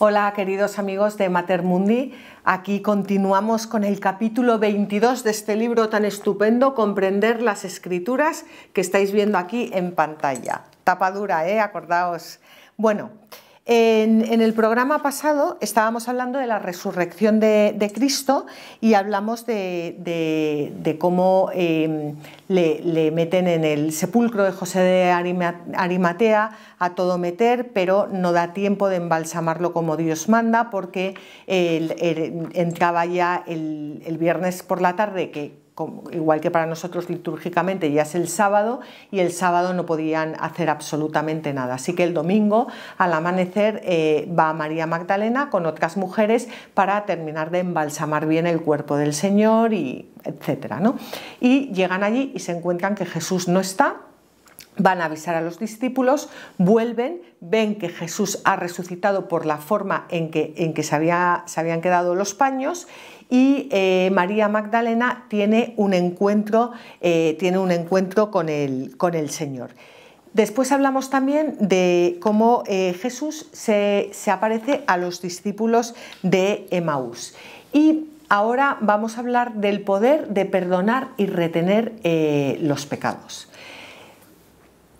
Hola queridos amigos de Mater Mundi, aquí continuamos con el capítulo 22 de este libro tan estupendo, Comprender las Escrituras, que estáis viendo aquí en pantalla. Tapadura, ¿eh? Acordaos. Bueno, en, el programa pasado estábamos hablando de la resurrección de, Cristo y hablamos de, cómo em, le, meten en el sepulcro de José de Arimatea a todo meter, pero no da tiempo de embalsamarlo como Dios manda porque entraba ya el, el viernes por la tarde que igual que para nosotros litúrgicamente ya es el sábado, y el sábado no podían hacer absolutamente nada. Así que el domingo al amanecer eh, va María Magdalena con otras mujeres para terminar de embalsamar bien el cuerpo del Señor y etcétera. ¿no? Y llegan allí y se encuentran que Jesús no está, van a avisar a los discípulos, vuelven, ven que Jesús ha resucitado por la forma en que, se, habían quedado los paños y eh, María Magdalena tiene un encuentro, eh, tiene un encuentro con, el, Señor. Después hablamos también de cómo eh, Jesús se, aparece a los discípulos de Emaús. Y ahora vamos a hablar del poder de perdonar y retener los pecados.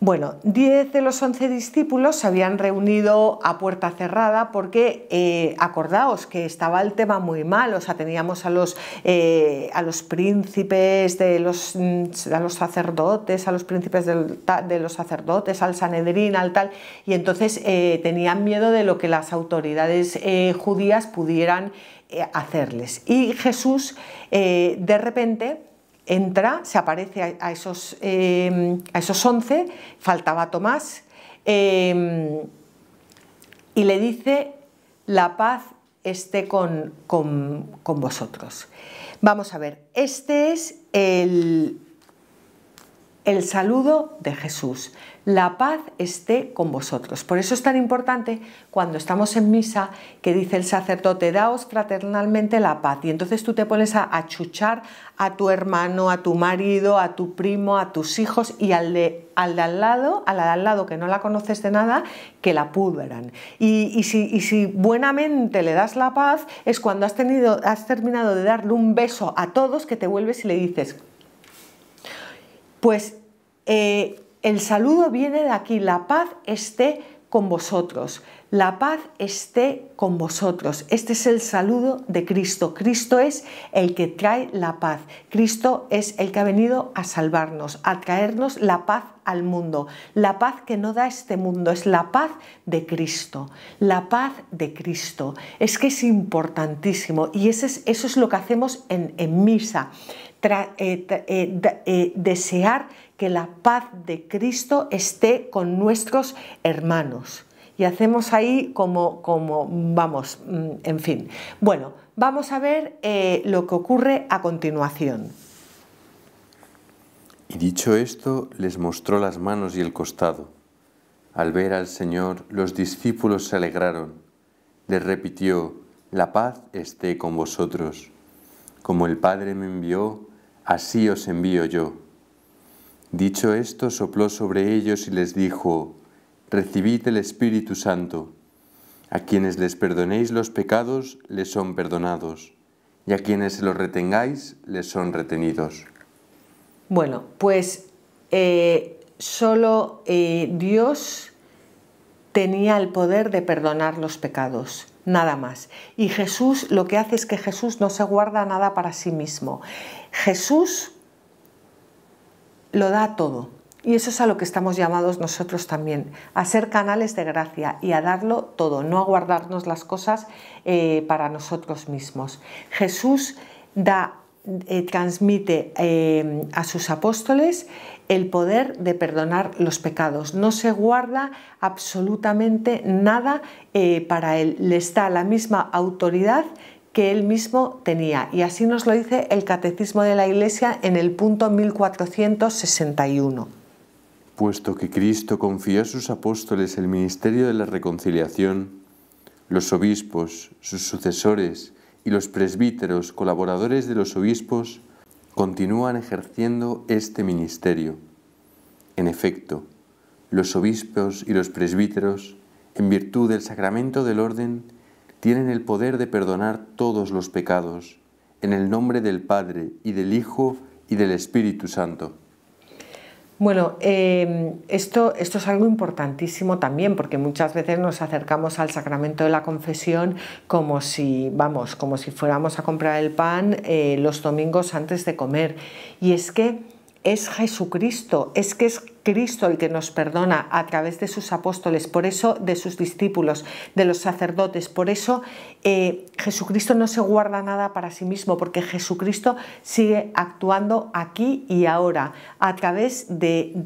Bueno, 10 de los 11 discípulos se habían reunido a puerta cerrada porque eh, acordaos que estaba el tema muy mal, o sea, teníamos a los, eh, a los príncipes, de los, mm, a los sacerdotes, a los príncipes de los sacerdotes, al Sanedrín, al tal, y entonces eh, tenían miedo de lo que las autoridades judías pudieran hacerles. Y Jesús, de repente, entra, se aparece a, esos, a esos 11, em, faltaba Tomás, em, y le dice, la paz esté con, con, con vosotros. Vamos a ver, este es el, el saludo de Jesús. La paz esté con vosotros. Por eso es tan importante cuando estamos en misa que dice el sacerdote, daos fraternalmente la paz. Y entonces tú te pones a achuchar a tu hermano, a tu marido, a tu primo, a tus hijos y al de al, de al lado, a la de al lado que no la conoces de nada, que la pudran. Y, si, y si buenamente le das la paz, es cuando has, tenido, has terminado de darle un beso a todos que te vuelves y le dices, pues eh, el saludo viene de aquí, la paz esté con vosotros, la paz esté con vosotros. Este es el saludo de Cristo. Cristo es el que trae la paz. Cristo es el que ha venido a salvarnos, a traernos la paz al mundo. La paz que no da este mundo es la paz de Cristo. La paz de Cristo. Es que es importantísimo y eso es, lo que hacemos en misa. Eh, eh, eh, desear que la paz de Cristo esté con nuestros hermanos. Y hacemos ahí como, como vamos, mm, en fin. Bueno, vamos a ver lo que ocurre a continuación. Y dicho esto, les mostró las manos y el costado. Al ver al Señor, los discípulos se alegraron. Les repitió, la paz esté con vosotros. Como el Padre me envió, así os envío yo. Dicho esto, sopló sobre ellos y les dijo, Recibid el Espíritu Santo. A quienes les perdonéis los pecados, les son perdonados, y a quienes los retengáis, les son retenidos. Bueno, pues eh, solo eh, Dios tenía el poder de perdonar los pecados nada más. Y Jesús lo que hace es que Jesús no se guarda nada para sí mismo. Jesús lo da todo. Y eso es a lo que estamos llamados nosotros también, a ser canales de gracia y a darlo todo, no a guardarnos las cosas eh, para nosotros mismos. Jesús da, eh, transmite eh, a sus apóstoles el poder de perdonar los pecados. No se guarda absolutamente nada eh, para él. Le está la misma autoridad que él mismo tenía. Y así nos lo dice el Catecismo de la Iglesia en el punto 1461. Puesto que Cristo confió a sus apóstoles el ministerio de la reconciliación, los obispos, sus sucesores y los presbíteros, colaboradores de los obispos, continúan ejerciendo este ministerio. En efecto, los obispos y los presbíteros, en virtud del sacramento del orden, tienen el poder de perdonar todos los pecados, en el nombre del Padre y del Hijo y del Espíritu Santo. Bueno, em, esto, esto es algo importantísimo también, porque muchas veces nos acercamos al sacramento de la confesión como si, vamos, como si fuéramos a comprar el pan eh, los domingos antes de comer. Y es que es Jesucristo, es que es Cristo el que nos perdona a través de sus apóstoles, por eso de sus discípulos, de los sacerdotes. Por eso eh, Jesucristo no se guarda nada para sí mismo, porque Jesucristo sigue actuando aquí y ahora, a través de,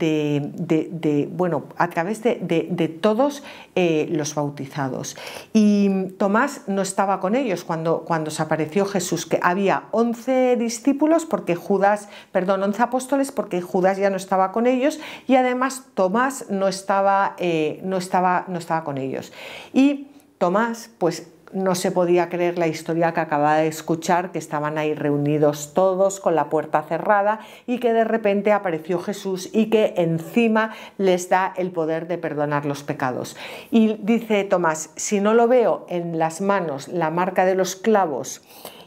bueno, a través de, todos eh, los bautizados. Y Tomás no estaba con ellos cuando, cuando se apareció Jesús, que había 11 discípulos, porque Judas, perdón, 11 apóstoles, porque Judas ya no estaba con ellos, y además Tomás no estaba, eh, no estaba, no estaba con ellos. Y Tomás, pues no se podía creer la historia que acababa de escuchar, que estaban ahí reunidos todos con la puerta cerrada y que de repente apareció Jesús y que encima les da el poder de perdonar los pecados. Y dice Tomás, si no lo veo en las manos la marca de los clavos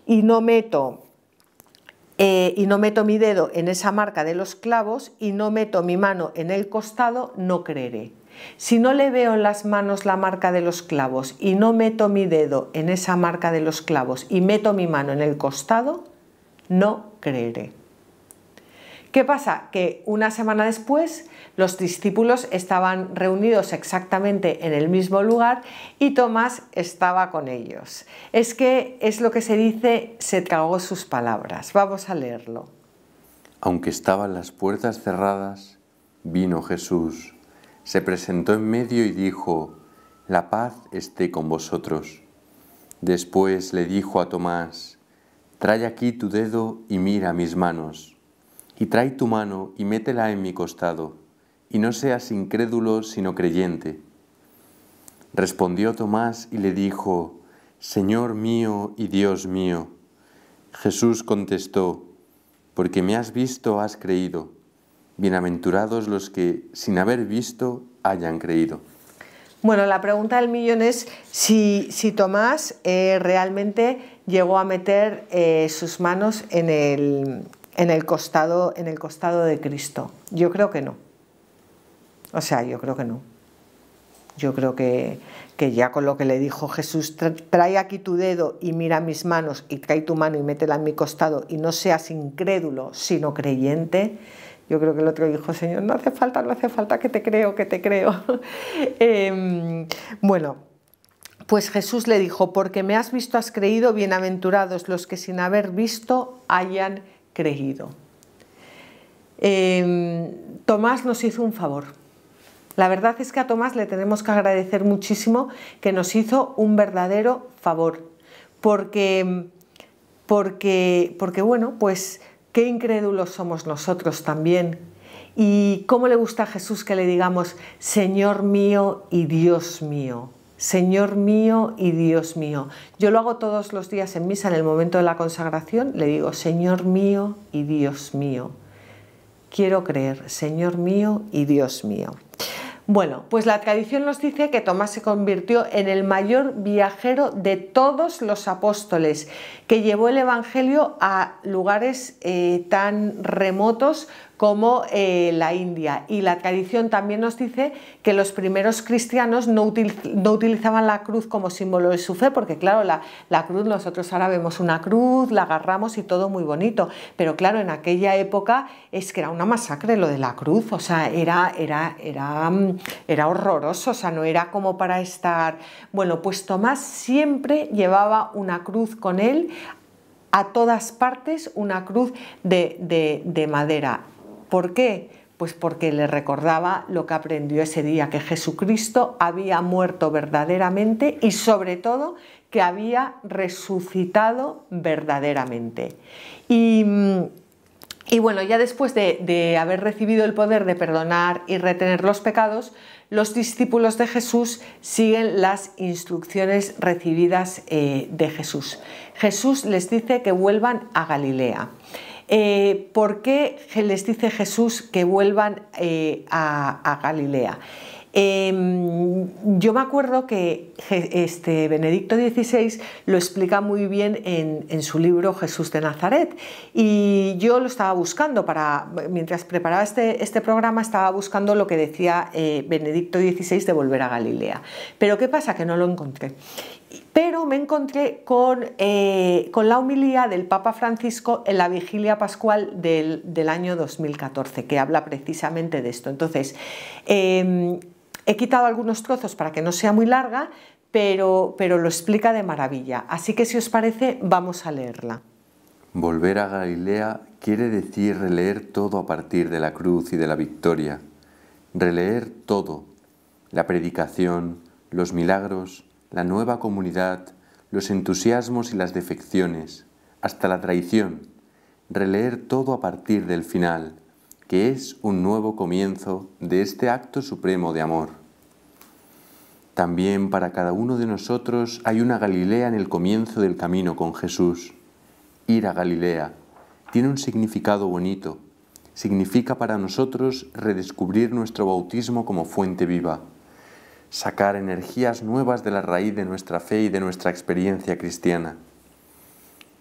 y no meto eh, y no meto mi dedo en esa marca de los clavos y no meto mi mano en el costado, no creeré. Si no le veo en las manos la marca de los clavos y no meto mi dedo en esa marca de los clavos y meto mi mano en el costado, no creeré. ¿Qué pasa? Que una semana después los discípulos estaban reunidos exactamente en el mismo lugar y Tomás estaba con ellos. Es que es lo que se dice, se tragó sus palabras. Vamos a leerlo. Aunque estaban las puertas cerradas, vino Jesús, se presentó en medio y dijo, la paz esté con vosotros. Después le dijo a Tomás, trae aquí tu dedo y mira mis manos y trae tu mano y métela en mi costado, y no seas incrédulo sino creyente. Respondió Tomás y le dijo, Señor mío y Dios mío. Jesús contestó, Porque me has visto, has creído. Bienaventurados los que, sin haber visto, hayan creído. Bueno, la pregunta del millón es si, Tomás eh, realmente llegó a meter eh, sus manos en el, en el costado, en el costado de Cristo. Yo creo que no. O sea, yo creo que no. Yo creo que, ya con lo que le dijo Jesús, trae aquí tu dedo y mira mis manos y trae tu mano y métela en mi costado y no seas incrédulo, sino creyente. Yo creo que el otro dijo, Señor, no hace falta, no hace falta que te creo, que te creo. Em, bueno, pues Jesús le dijo, porque me has visto, has creído, bienaventurados los que sin haber visto hayan creído. Em, Tomás nos hizo un favor. La verdad es que a Tomás le tenemos que agradecer muchísimo que nos hizo un verdadero favor, porque, porque, porque bueno, pues qué incrédulos somos nosotros también. Y cómo le gusta a Jesús que le digamos, Señor mío y Dios mío. Señor mío y Dios mío. Yo lo hago todos los días en misa, en el momento de la consagración, le digo, Señor mío y Dios mío. Quiero creer, Señor mío y Dios mío. Bueno, pues la tradición nos dice que Tomás se convirtió en el mayor viajero de todos los apóstoles, que llevó el Evangelio a lugares eh, tan remotos como eh, la India. Y la tradición también nos dice que los primeros cristianos no, utilizaban la cruz como símbolo de su fe, porque claro, la, cruz, nosotros ahora vemos una cruz, la agarramos y todo muy bonito, pero claro, en aquella época es que era una masacre lo de la cruz, o sea, era, era, era, mm, horroroso, o sea, no era como para estar... Bueno, pues Tomás siempre llevaba una cruz con él a todas partes una cruz de, de madera ¿Por qué? Pues porque le recordaba lo que aprendió ese día, que Jesucristo había muerto verdaderamente y sobre todo que había resucitado verdaderamente. Y, mm, bueno, ya después de, haber recibido el poder de perdonar y retener los pecados, los discípulos de Jesús siguen las instrucciones recibidas eh, de Jesús. Jesús les dice que vuelvan a Galilea. Eh, ¿Por qué les dice Jesús que vuelvan eh, a, Galilea? Em, yo me acuerdo que este Benedicto XVI lo explica muy bien en, su libro Jesús de Nazaret y yo lo estaba buscando para, mientras preparaba este, este programa estaba buscando lo que decía eh, Benedicto XVI de volver a Galilea. Pero ¿qué pasa? Que no lo encontré pero me encontré con, eh, la humildad del Papa Francisco en la vigilia pascual del, año 2014, que habla precisamente de esto. Entonces, em, he quitado algunos trozos para que no sea muy larga, pero lo explica de maravilla. Así que si os parece, vamos a leerla. Volver a Galilea quiere decir releer todo a partir de la cruz y de la victoria. Releer todo, la predicación, los milagros, la nueva comunidad, los entusiasmos y las defecciones, hasta la traición, releer todo a partir del final, que es un nuevo comienzo de este acto supremo de amor. También para cada uno de nosotros hay una Galilea en el comienzo del camino con Jesús. Ir a Galilea tiene un significado bonito. Significa para nosotros redescubrir nuestro bautismo como fuente viva sacar energías nuevas de la raíz de nuestra fe y de nuestra experiencia cristiana.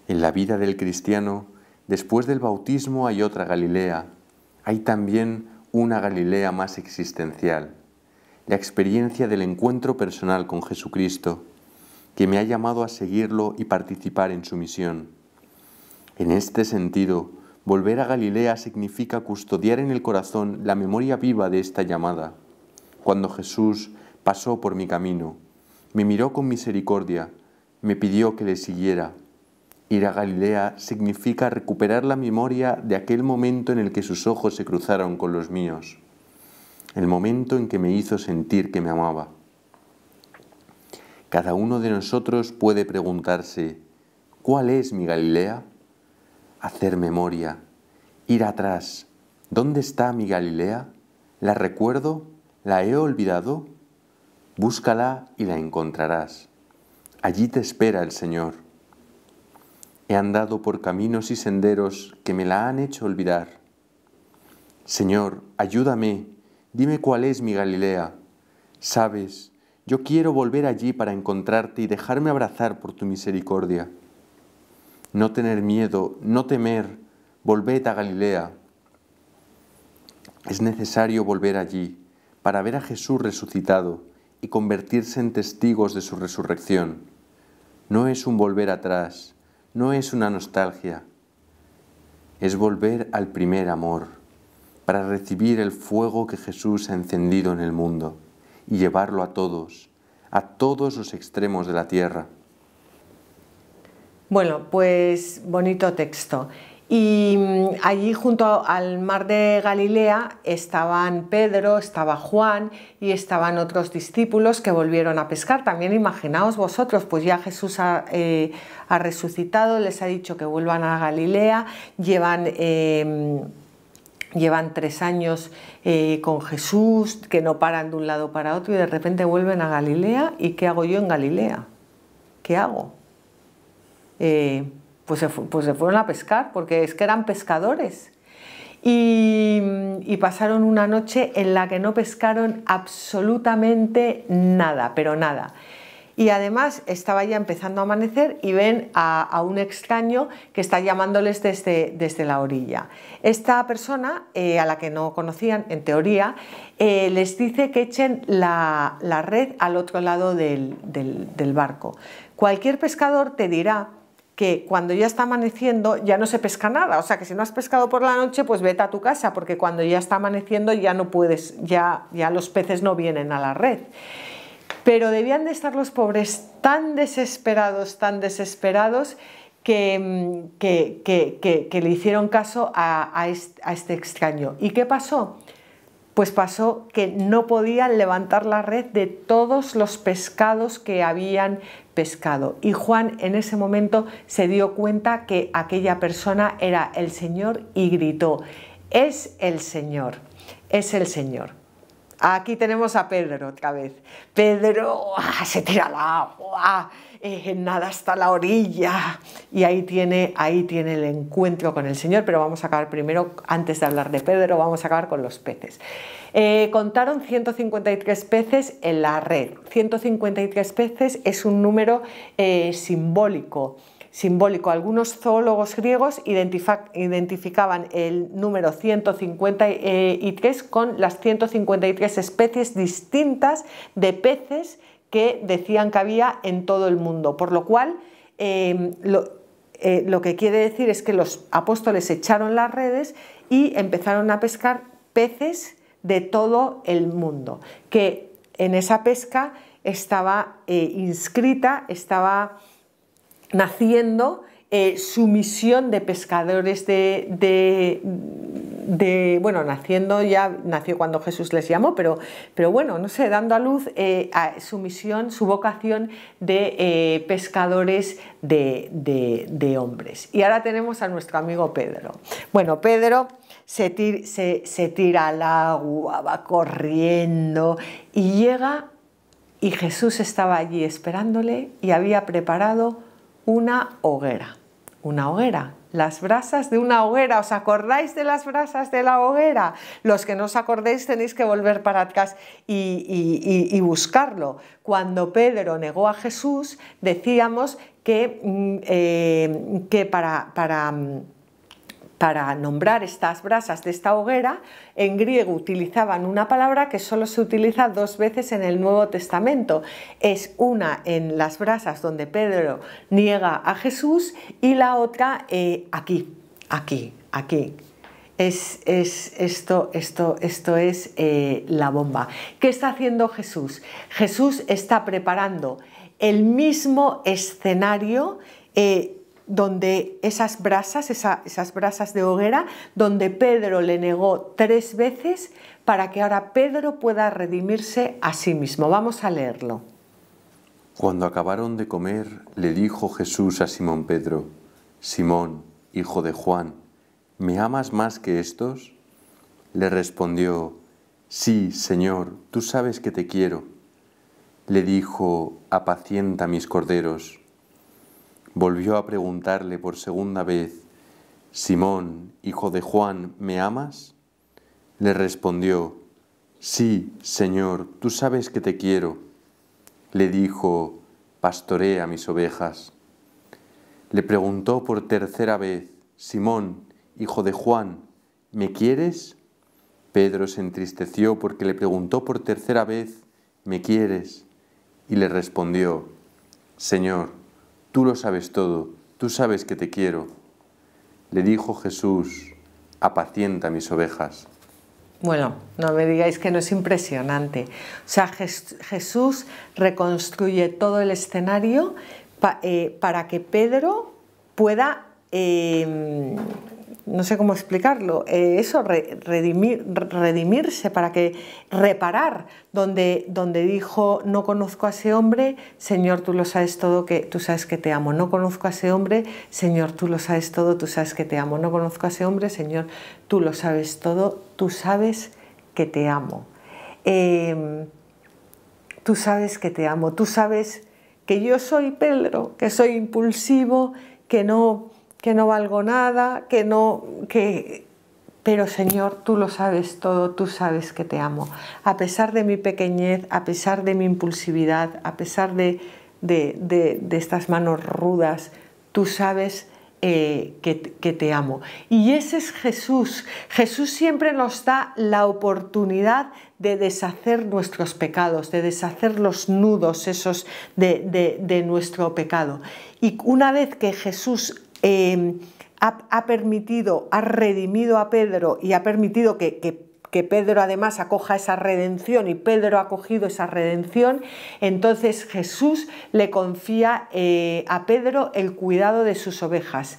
En la vida del cristiano, después del bautismo hay otra Galilea, hay también una Galilea más existencial, la experiencia del encuentro personal con Jesucristo, que me ha llamado a seguirlo y participar en su misión. En este sentido, volver a Galilea significa custodiar en el corazón la memoria viva de esta llamada, cuando Jesús pasó por mi camino, me miró con misericordia, me pidió que le siguiera. Ir a Galilea significa recuperar la memoria de aquel momento en el que sus ojos se cruzaron con los míos, el momento en que me hizo sentir que me amaba. Cada uno de nosotros puede preguntarse, ¿cuál es mi Galilea? Hacer memoria, ir atrás. ¿Dónde está mi Galilea? ¿La recuerdo? ¿La he olvidado? Búscala y la encontrarás. Allí te espera el Señor. He andado por caminos y senderos que me la han hecho olvidar. Señor, ayúdame, dime cuál es mi Galilea. Sabes, yo quiero volver allí para encontrarte y dejarme abrazar por tu misericordia. No tener miedo, no temer, volved a Galilea. Es necesario volver allí para ver a Jesús resucitado y convertirse en testigos de su resurrección. No es un volver atrás, no es una nostalgia, es volver al primer amor, para recibir el fuego que Jesús ha encendido en el mundo y llevarlo a todos, a todos los extremos de la tierra. Bueno, pues bonito texto. Y mm, allí junto al mar de Galilea estaban Pedro, estaba Juan y estaban otros discípulos que volvieron a pescar. También imaginaos vosotros, pues ya Jesús ha, eh, resucitado, les ha dicho que vuelvan a Galilea, llevan... Em, llevan tres años eh, con Jesús, que no paran de un lado para otro y de repente vuelven a Galilea. ¿Y qué hago yo en Galilea? ¿Qué hago? Eh, pues, pues se, fueron a pescar, porque es que eran pescadores. Mm, y, pasaron una noche en la que no pescaron absolutamente nada, pero nada. Y además estaba ya empezando a amanecer y ven a, un extraño que está llamándoles desde, desde la orilla. Esta persona, eh, a la que no conocían en teoría, eh, les dice que echen la, red al otro lado del barco. Cualquier pescador te dirá que cuando ya está amaneciendo ya no se pesca nada. O sea, que si no has pescado por la noche, pues vete a tu casa, porque cuando ya está amaneciendo ya no puedes, ya, ya los peces no vienen a la red. Pero debían de estar los pobres tan desesperados, tan desesperados, que, mm, que, que, le hicieron caso a este extraño. ¿Y qué pasó? pues pasó que no podían levantar la red de todos los pescados que habían pescado. Y Juan en ese momento se dio cuenta que aquella persona era el Señor y gritó, es el Señor, es el Señor. Aquí tenemos a Pedro otra vez. Pedro ¡ah! se tira al agua eh, nada hasta la orilla. Y ahí tiene, ahí tiene el encuentro con el Señor, pero vamos a acabar primero, antes de hablar de Pedro, vamos a acabar con los peces. Eh, contaron 153 peces en la red. 153 peces es un número eh, simbólico simbólico. Algunos zoólogos griegos identificaban el número 153 con las 153 especies distintas de peces que decían que había en todo el mundo, por lo cual em, eh, lo, que quiere decir es que los apóstoles echaron las redes y empezaron a pescar peces de todo el mundo, que en esa pesca estaba eh, inscrita, estaba naciendo eh, su misión de pescadores de, bueno, naciendo ya, nació cuando Jesús les llamó, pero, pero bueno, no sé, dando a luz eh, a su misión, su vocación de eh, pescadores de, hombres. Y ahora tenemos a nuestro amigo Pedro. Bueno, Pedro se, se tira al agua, va corriendo y llega y Jesús estaba allí esperándole y había preparado una hoguera una hoguera. Las brasas de una hoguera, ¿os acordáis de las brasas de la hoguera? Los que no os acordéis tenéis que volver para atrás y, buscarlo. Cuando Pedro negó a Jesús, decíamos que, mm, eh, que para, para mm, para nombrar estas brasas de esta hoguera, en griego utilizaban una palabra que solo se utiliza dos veces en el Nuevo Testamento. Es una en las brasas donde Pedro niega a Jesús y la otra eh, aquí, aquí, aquí. Es, esto, esto, esto es eh, la bomba. ¿Qué está haciendo Jesús? Jesús está preparando el mismo escenario eh, donde esas brasas, esas brasas de hoguera, donde Pedro le negó tres veces para que ahora Pedro pueda redimirse a sí mismo. Vamos a leerlo. Cuando acabaron de comer, le dijo Jesús a Simón Pedro, Simón, hijo de Juan, ¿me amas más que estos? Le respondió, Sí, Señor, tú sabes que te quiero. Le dijo, Apacienta mis corderos volvió a preguntarle por segunda vez, Simón, hijo de Juan, ¿me amas? Le respondió, Sí, Señor, tú sabes que te quiero. Le dijo, Pastorea mis ovejas. Le preguntó por tercera vez, Simón, hijo de Juan, ¿me quieres? Pedro se entristeció porque le preguntó por tercera vez, ¿me quieres? Y le respondió, Señor, tú lo sabes todo, tú sabes que te quiero. Le dijo Jesús, apacienta mis ovejas. Bueno, no me digáis que no es impresionante. O sea, Jesús reconstruye todo el escenario eh, para que Pedro pueda em, no sé cómo explicarlo, eh, eso, redimir, redimirse para que reparar donde, donde dijo, no conozco a ese hombre, Señor, tú lo sabes todo, que tú sabes que te amo, no conozco a ese hombre, Señor, tú lo sabes todo, tú sabes que te amo, no conozco a ese hombre, Señor, tú lo sabes todo, tú sabes que te amo. Em, tú sabes que te amo, tú sabes que yo soy Pedro, que soy impulsivo, que no que no valgo nada, que no, que... Pero Señor, tú lo sabes todo, tú sabes que te amo. A pesar de mi pequeñez, a pesar de mi impulsividad, a pesar de, de, estas manos rudas, tú sabes eh, que, te amo. Y ese es Jesús. Jesús siempre nos da la oportunidad de deshacer nuestros pecados, de deshacer los nudos esos de, de nuestro pecado. Y una vez que Jesús Em, ha, permitido, ha redimido a Pedro y ha permitido que, Pedro además acoja esa redención y Pedro ha cogido esa redención, entonces Jesús le confía eh, a Pedro el cuidado de sus ovejas.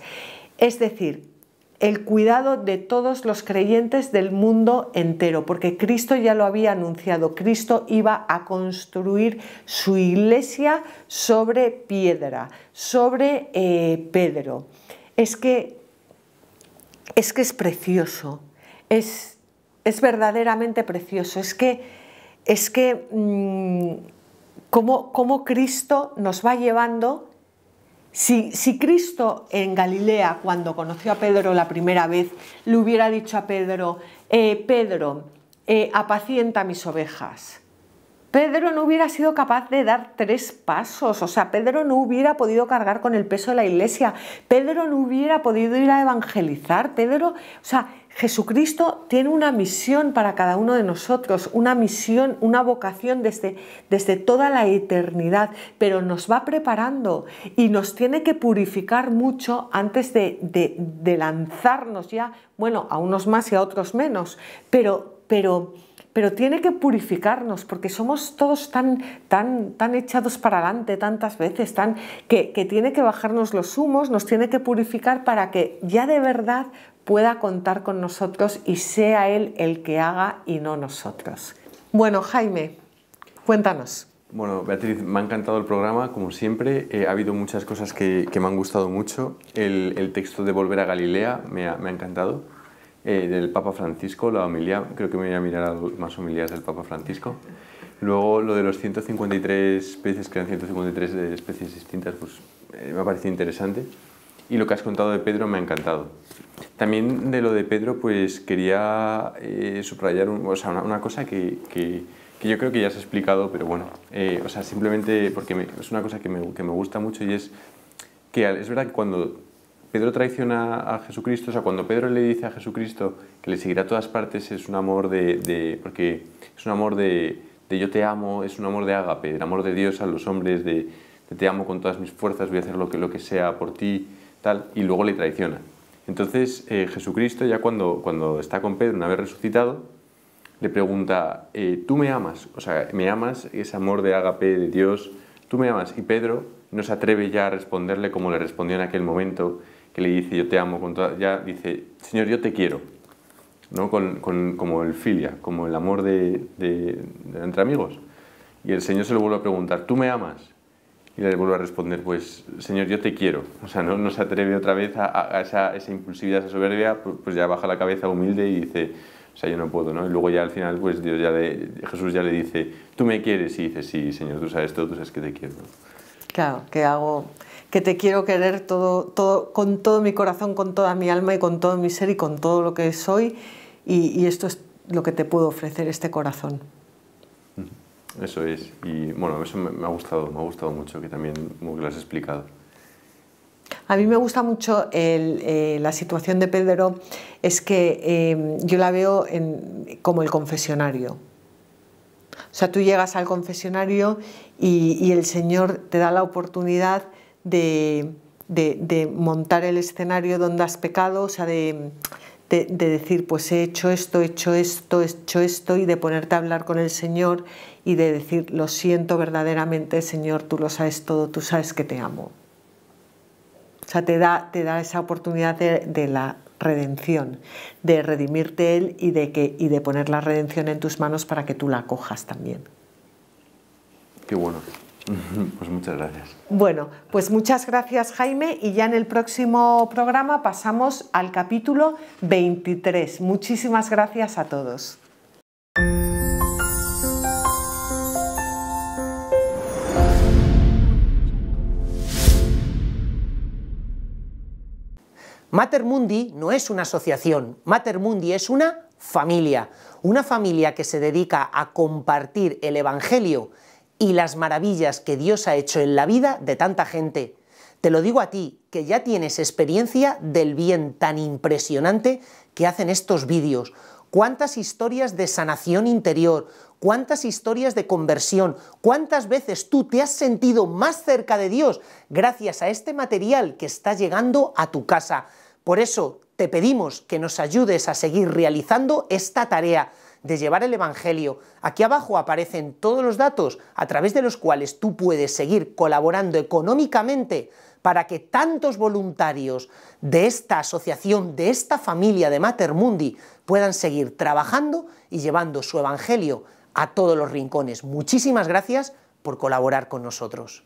Es decir, el cuidado de todos los creyentes del mundo entero, porque Cristo ya lo había anunciado, Cristo iba a construir su iglesia sobre piedra, sobre eh, Pedro. Es que, es que es precioso, es, verdaderamente precioso, es que, es que mm, como, como Cristo nos va llevando si, Cristo en Galilea, cuando conoció a Pedro la primera vez, le hubiera dicho a Pedro, eh, Pedro, eh, apacienta mis ovejas, Pedro no hubiera sido capaz de dar tres pasos, o sea, Pedro no hubiera podido cargar con el peso de la iglesia, Pedro no hubiera podido ir a evangelizar, Pedro, o sea, Jesucristo tiene una misión para cada uno de nosotros, una misión, una vocación desde, desde toda la eternidad, pero nos va preparando y nos tiene que purificar mucho antes de, de, de lanzarnos ya, bueno, a unos más y a otros menos, pero, pero pero tiene que purificarnos porque somos todos tan, tan, tan echados para adelante tantas veces, tan, que, tiene que bajarnos los humos, nos tiene que purificar para que ya de verdad pueda contar con nosotros y sea Él el que haga y no nosotros. Bueno, Jaime, cuéntanos. Bueno, Beatriz, me ha encantado el programa, como siempre. Eh, ha habido muchas cosas que, me han gustado mucho. El, texto de Volver a Galilea me ha encantado. Eh, del Papa Francisco, la homilía, creo que me voy a mirar más homilías del Papa Francisco. Luego lo de los 153 especies, que eran 153 de eh, especies distintas, pues eh, me ha parecido interesante. Y lo que has contado de Pedro me ha encantado. También de lo de Pedro, pues quería subrayar una, cosa que, yo creo que ya has explicado, pero bueno, o sea, simplemente porque es una cosa que me, que me gusta mucho y es que es verdad que cuando Pedro traiciona a Jesucristo, o sea, cuando Pedro le dice a Jesucristo que le seguirá a todas partes, es un amor de, porque es un amor de, yo te amo, es un amor de ágape, el amor de Dios a los hombres, de, te amo con todas mis fuerzas, voy a hacer lo que, lo que sea por ti, tal, y luego le traiciona. Entonces eh, Jesucristo ya cuando, cuando está con Pedro, una vez resucitado, le pregunta, eh, tú me amas, o sea, me amas, ese amor de ágape de Dios, tú me amas, y Pedro no se atreve ya a responderle como le respondió en aquel momento, que le dice yo te amo, con ya dice, Señor, yo te quiero, ¿no? Con, como el filia, como el amor de, entre amigos. Y el Señor se lo vuelve a preguntar, ¿tú me amas? Y le vuelve a responder, pues, Señor, yo te quiero. O sea, no, no se atreve otra vez a, esa, esa, impulsividad, esa soberbia, pues, ya baja la cabeza humilde y dice, o sea, yo no puedo, ¿no? Y luego ya al final, pues Dios ya le, Jesús ya le dice, tú me quieres, y dice, sí, Señor, tú sabes todo, tú sabes que te quiero. Claro, que hago que te quiero querer todo, todo, con todo mi corazón, con toda mi alma y con todo mi ser y con todo lo que soy y, esto es lo que te puedo ofrecer, este corazón. Eso es, y bueno, eso me, ha gustado, me ha gustado mucho, que también lo has explicado. A mí me gusta mucho eh, la situación de Pedro, es que em, yo la veo como el confesionario. O sea, tú llegas al confesionario y, y, el Señor te da la oportunidad de, montar el escenario donde has pecado, o sea, de, decir, pues he hecho esto, he hecho esto, he hecho esto, y de ponerte a hablar con el Señor y de decir, lo siento verdaderamente, Señor, tú lo sabes todo, tú sabes que te amo. O sea, te da, te da esa oportunidad de, la redención, de redimirte Él y de, que, y de poner la redención en tus manos para que tú la cojas también. Qué bueno. Pues muchas gracias. Bueno, pues muchas gracias Jaime y ya en el próximo programa pasamos al capítulo 23. Muchísimas gracias a todos. Mater Mundi no es una asociación, Mater Mundi es una familia, una familia que se dedica a compartir el Evangelio y las maravillas que Dios ha hecho en la vida de tanta gente. Te lo digo a ti, que ya tienes experiencia del bien tan impresionante que hacen estos vídeos. ¿Cuántas historias de sanación interior? ¿Cuántas historias de conversión? ¿Cuántas veces tú te has sentido más cerca de Dios gracias a este material que está llegando a tu casa? Por eso te pedimos que nos ayudes a seguir realizando esta tarea de llevar el Evangelio. Aquí abajo aparecen todos los datos a través de los cuales tú puedes seguir colaborando económicamente para que tantos voluntarios de esta asociación, de esta familia de Mater Mundi, puedan seguir trabajando y llevando su Evangelio a todos los rincones. Muchísimas gracias por colaborar con nosotros.